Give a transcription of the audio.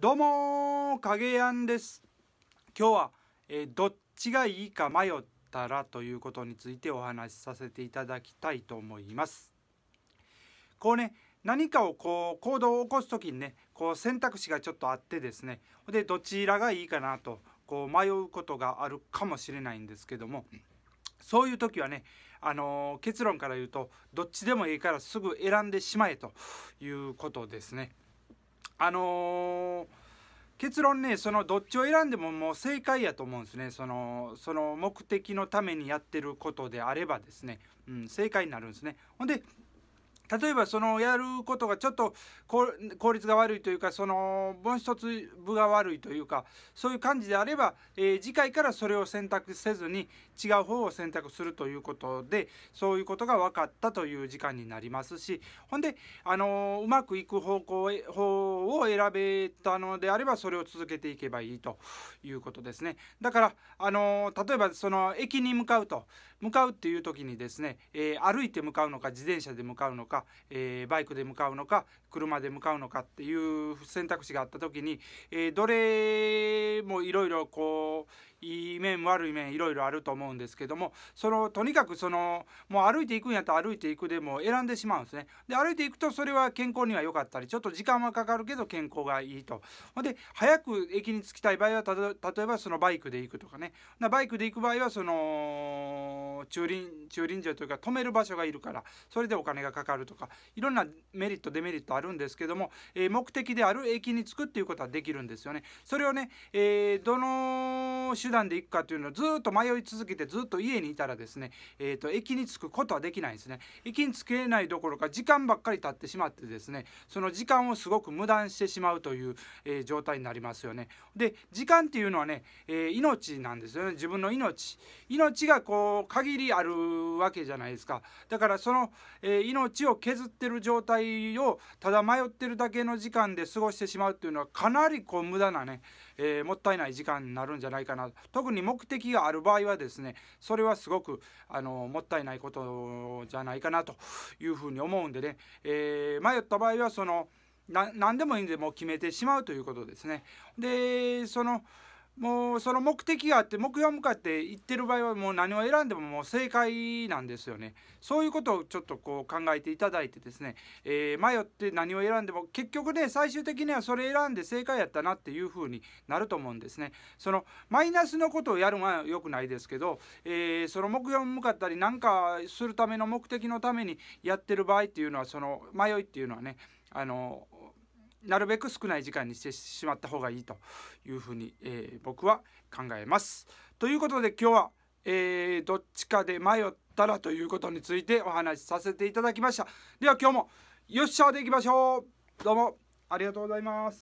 どうも影やんです今日は、えー、どっちがいいか迷ったらということについてお話しさせていただきたいと思いますこうね何かをこう行動を起こす時にねこう選択肢がちょっとあってですねでどちらがいいかなとこう迷うことがあるかもしれないんですけどもそういう時はね、あの結論から言うとどっちでもいいからすぐ選んでしまえということですね。あのー、結論ねそのどっちを選んでももう正解やと思うんですねそのその目的のためにやってることであればですね、うん、正解になるんですねほんで例えばそのやることがちょっと効率が悪いというかその分一つ部が悪いというかそういう感じであれば、えー、次回からそれを選択せずに違う方を選択するということでそういうことが分かったという時間になりますしほんで、あのー、うまくいく方向方を選べたのであればそれを続けていけばいいということですね。だから、あのー、例えばその駅に向かうと向かうっていう時にですね、え歩いて向かうのか自転車で向かうのかえー、バイクで向かうのか車で向かうのかっていう選択肢があった時に、えー、どれもいろいろこういい面悪い面いろいろあると思うんですけどもそのとにかくそのもう歩いていくんやったら歩いていくでも選んでしまうんですね。で歩いていくとそれは健康には良かったりちょっと時間はかかるけど健康がいいと。で早く駅に着きたい場合は例えばそのバイクで行くとかねバイクで行く場合はその駐輪駐輪場というか止める場所がいるからそれでお金がかかるとかいろんなメリットデメリットあるんですけども、えー、目的である駅に着くっていうことはできるんですよね。それをね、えー、どの手段で行くかというのをずっと迷い続けてずっと家にいたらですね、えーと、駅に着くことはできないんですね。駅に着けないどころか時間ばっかり経ってしまってですねその時間をすごく無断してしまうという、えー、状態になりますよね。で時間っていうのはね、えー、命なんですよね自分の命。命がこう限りあるわけじゃないですかだからその、えー、命を削ってる状態をただ迷ってるだけの時間で過ごしてしまうっていうのはかなりこう無駄なね、えー、もったいない時間になるんじゃないかな特に目的がある場合はですねそれはすごくあのもったいないことじゃないかなというふうに思うんでね、えー、迷った場合はその何でもいいんでもう決めてしまうということですね。でそのもうその目的があって目標向かって行ってる場合はもう何を選んでももう正解なんですよねそういうことをちょっとこう考えていただいてですね、えー、迷って何を選んでも結局ね最終的にはそれ選んで正解やったなっていうふうになると思うんですねそのマイナスのことをやるのは良くないですけど、えー、その目標に向かったり何かするための目的のためにやってる場合っていうのはその迷いっていうのはねあのなるべく少ない時間にしてしまった方がいいというふうに、えー、僕は考えます。ということで今日は、えー、どっちかで迷ったらということについてお話しさせていただきました。では今日もよっしゃでいきましょうどうもありがとうございます。